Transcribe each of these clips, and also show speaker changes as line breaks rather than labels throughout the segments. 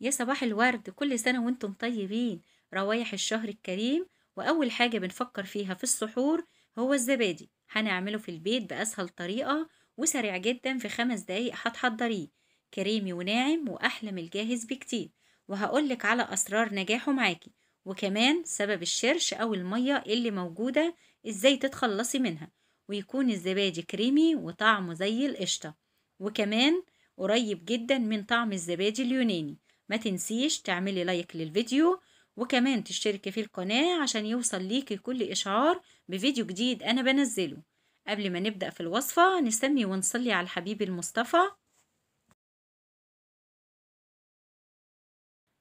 يا صباح الورد كل سنة وانتم طيبين روايح الشهر الكريم وأول حاجة بنفكر فيها في السحور هو الزبادي هنعمله في البيت بأسهل طريقة وسريع جدا في خمس دقايق هتحضريه كريمي وناعم وأحلى من الجاهز بكتير وهقولك على أسرار نجاحه معاكي وكمان سبب الشرش أو المية اللي موجودة إزاي تتخلصي منها ويكون الزبادي كريمي وطعمه زي القشطة وكمان قريب جدا من طعم الزبادي اليوناني ما تنسيش تعملي لايك للفيديو وكمان تشتركي في القناة عشان يوصل ليكي كل إشعار بفيديو جديد أنا بنزله قبل ما نبدأ في الوصفة نسمي ونصلي على الحبيب المصطفى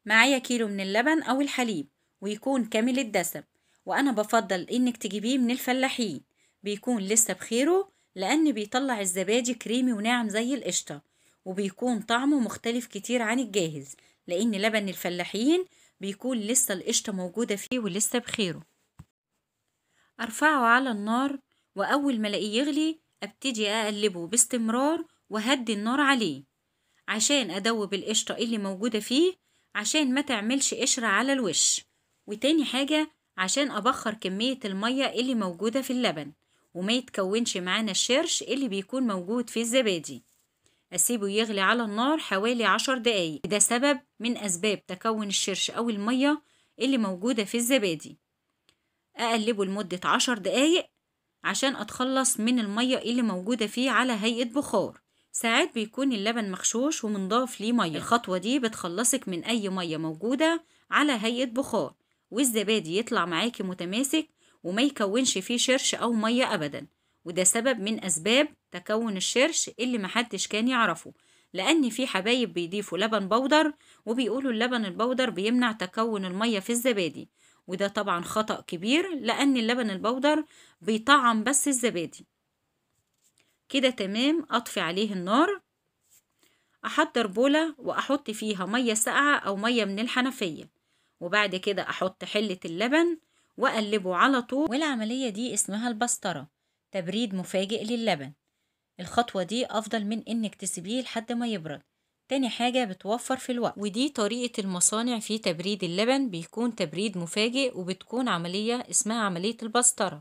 معايا كيلو من اللبن أو الحليب ويكون كامل الدسم وأنا بفضل إنك تجيبيه من الفلاحين بيكون لسه بخيره لأن بيطلع الزبادي كريمي وناعم زي القشطة وبيكون طعمه مختلف كتير عن الجاهز لأن لبن الفلاحين بيكون لسه القشطة موجودة فيه ولسه بخيره أرفعه على النار وأول ما ألاقيه يغلي أبتدي أقلبه باستمرار وهدي النار عليه عشان أدوب القشطة اللي موجودة فيه عشان ما تعملش قشرة على الوش وتاني حاجة عشان أبخر كمية المية اللي موجودة في اللبن وما يتكونش معانا الشرش اللي بيكون موجود في الزبادي أسيبه يغلي على النار حوالي عشر دقايق ده سبب من أسباب تكون الشرش أو المية اللي موجودة في الزبادي أقلبه لمدة عشر دقايق عشان أتخلص من المية اللي موجودة فيه على هيئة بخار ساعات بيكون اللبن مغشوش ومنضاف ليه مية الخطوة دي بتخلصك من أي مية موجودة على هيئة بخار والزبادي يطلع معاكي متماسك وما يكونش فيه شرش أو مية أبدا وده سبب من أسباب تكون الشرش اللي محدش كان يعرفه لأن في حبايب بيضيفوا لبن بودر وبيقولوا اللبن البودر بيمنع تكون المية في الزبادي وده طبعا خطأ كبير لأن اللبن البودر بيطعم بس الزبادي كده تمام أطفي عليه النار أحضر بولة وأحط فيها مية ساقعة أو مية من الحنفية وبعد كده أحط حلة اللبن وأقلبه على طول والعملية دي اسمها البسطرة تبريد مفاجئ للبن الخطوة دي أفضل من إنك تسيبيه لحد ما يبرد تاني حاجة بتوفر في الوقت ودي طريقة المصانع في تبريد اللبن بيكون تبريد مفاجئ وبتكون عملية اسمها عملية البسطرة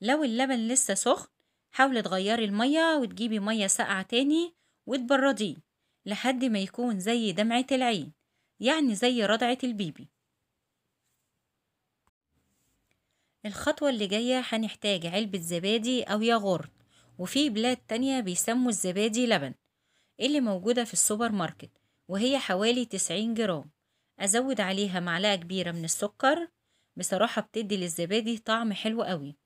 لو اللبن لسه سخن حاولي تغيري المية وتجيبي مية ساقعة تاني وتبرديه لحد ما يكون زي دمعة العين يعني زي رضعة البيبي الخطوة اللي جاية هنحتاج علبة زبادي أو ياغورت وفي بلاد تانية بيسموا الزبادي لبن اللي موجودة في السوبر ماركت وهي حوالي تسعين جرام أزود عليها معلقة كبيرة من السكر بصراحة بتدي للزبادي طعم حلو قوي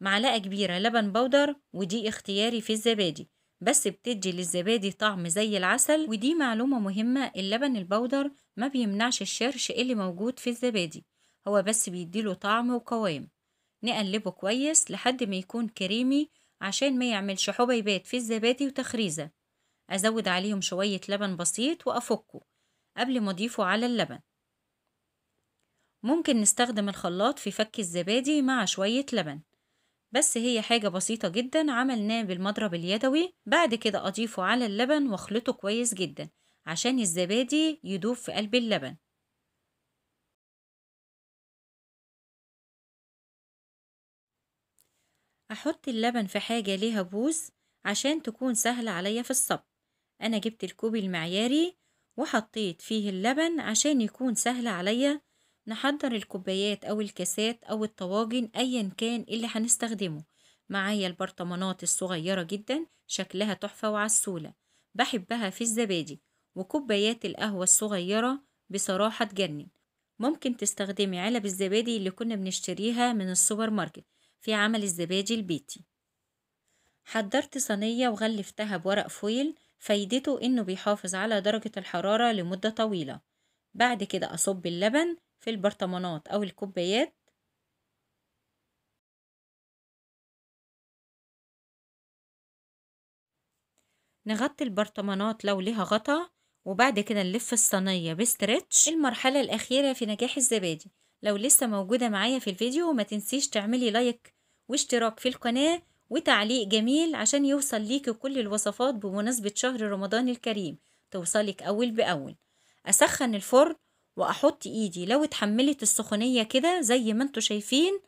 معلقة كبيرة لبن بودر ودي اختياري في الزبادي بس بتدي للزبادي طعم زي العسل ودي معلومة مهمة اللبن البودر ما بيمنعش الشرش اللي موجود في الزبادي هو بس بيديله طعم وقوام نقلبه كويس لحد ما يكون كريمي عشان ما يعملش حبيبات في الزبادي وتخريزة أزود عليهم شوية لبن بسيط وأفكه قبل ما أضيفه على اللبن ممكن نستخدم الخلاط في فك الزبادي مع شوية لبن بس هي حاجة بسيطة جدا عملناه بالمضرب اليدوي بعد كده أضيفه على اللبن واخلطه كويس جدا عشان الزبادي يدوب في قلب اللبن أحط اللبن في حاجة ليها بوز عشان تكون سهلة عليا في الصب أنا جبت الكوب المعياري وحطيت فيه اللبن عشان يكون سهل عليا نحضر الكوبايات أو الكاسات أو الطواجن أيا كان اللي هنستخدمه معايا البرطمانات الصغيرة جدا شكلها تحفة وعسولة بحبها في الزبادي وكوبايات القهوة الصغيرة بصراحة تجنن ممكن تستخدمي علب الزبادي اللي كنا بنشتريها من السوبر ماركت في عمل الزبادي البيتي حضرت صينية وغلفتها بورق فويل فايدته إنه بيحافظ على درجة الحرارة لمدة طويلة بعد كده أصب اللبن في البرطمانات أو الكوبايات نغطي البرطمانات لو لها غطا وبعد كده نلف الصينية بستريتش المرحلة الأخيرة في نجاح الزبادي لو لسه موجودة معايا في الفيديو وما تنسيش تعملي لايك واشتراك في القناة وتعليق جميل عشان يوصل ليكي كل الوصفات بمناسبة شهر رمضان الكريم توصلك أول بأول أسخن الفرن وأحط إيدي لو اتحملت السخونية كده زي ما انتوا شايفين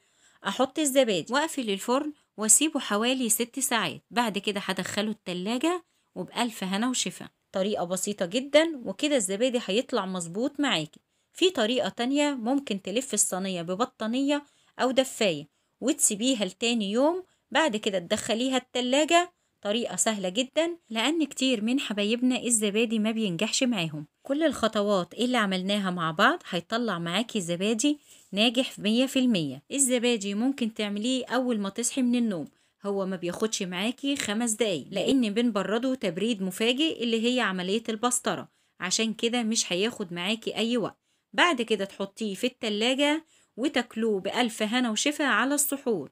أحط الزبادي وأقفل الفرن وأسيبه حوالي ست ساعات بعد كده هدخله التلاجة وبألف هنا وشفا طريقة بسيطة جدا وكده الزبادي هيطلع مظبوط معاكي في طريقة تانية ممكن تلف الصينية ببطانية أو دفاية وتسيبيها لتاني يوم بعد كده تدخليها التلاجة طريقة سهلة جدا لأن كتير من حبايبنا الزبادي ما بينجحش معاهم كل الخطوات اللي عملناها مع بعض هيطلع معاكي زبادي ناجح مية في المية الزبادي ممكن تعمليه أول ما تصحي من النوم هو ما بياخدش معاكي خمس دقايق لأن بنبرده تبريد مفاجئ اللي هي عملية البسطرة عشان كده مش هياخد معاكي أي وقت بعد كده تحطيه في التلاجة وتاكلوه بألف هنا وشفا على السحور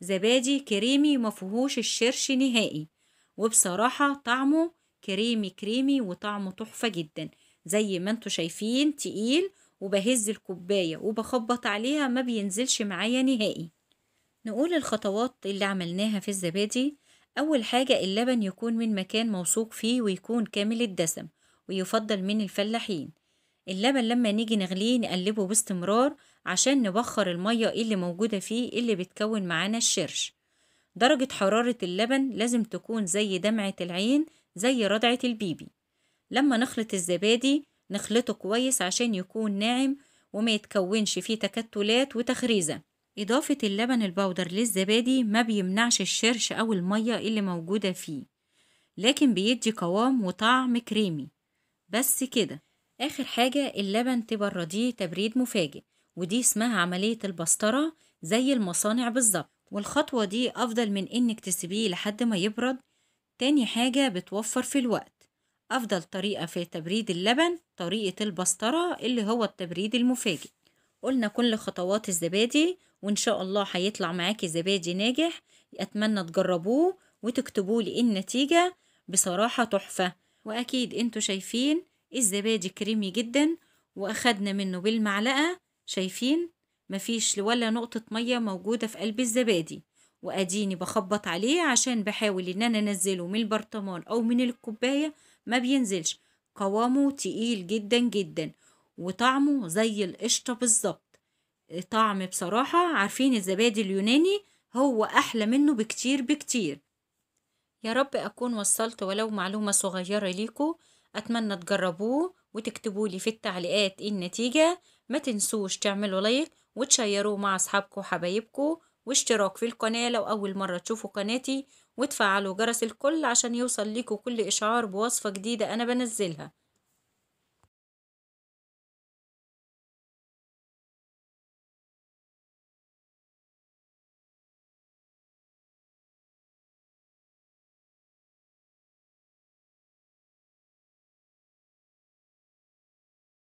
زبادي كريمي مفهوش الشرش نهائي وبصراحة طعمه كريمي كريمي وطعمه تحفة جدا زي ما انتوا شايفين تقيل وبهز الكوباية وبخبط عليها ما بينزلش معايا نهائي نقول الخطوات اللي عملناها في الزبادي أول حاجة اللبن يكون من مكان موثوق فيه ويكون كامل الدسم ويفضل من الفلاحين اللبن لما نيجي نغليه نقلبه باستمرار عشان نبخر المية ايه اللي موجودة فيه ايه اللي بتكون معانا الشرش درجة حرارة اللبن لازم تكون زي دمعة العين زي رضعة البيبي لما نخلط الزبادي نخلطه كويس عشان يكون ناعم وما يتكونش فيه تكتلات وتخريزة إضافة اللبن البودر للزبادي ما بيمنعش الشرش أو المية ايه اللي موجودة فيه لكن بيدي قوام وطعم كريمي بس كده آخر حاجة اللبن تبرديه تبريد مفاجئ ودي اسمها عملية البسطرة زي المصانع بالظبط والخطوة دي أفضل من إنك تسيبيه لحد ما يبرد تاني حاجة بتوفر في الوقت أفضل طريقة في تبريد اللبن طريقة البسطرة اللي هو التبريد المفاجئ قلنا كل خطوات الزبادي وإن شاء الله هيطلع معاكي زبادي ناجح أتمنى تجربوه وتكتبوا لي إيه النتيجة بصراحة تحفة وأكيد أنتوا شايفين الزبادي كريمي جدا واخدنا منه بالمعلقة شايفين مفيش ولا نقطة مية موجودة في قلب الزبادي واديني بخبط عليه عشان بحاول ان انا انزله من البرطمان او من الكوباية ما بينزلش قوامه تقيل جدا جدا وطعمه زي القشطة بالظبط طعم بصراحة عارفين الزبادي اليوناني هو أحلى منه بكتير بكتير يا رب أكون وصلت ولو معلومة صغيرة ليكم أتمنى تجربوه وتكتبوا لي في التعليقات إيه النتيجة ما تنسوش تعملوا لايك وتشيروه مع أصحابكم وحبايبكم واشتراك في القناة لو أول مرة تشوفوا قناتي وتفعلوا جرس الكل عشان يوصل لكم كل إشعار بوصفة جديدة أنا بنزلها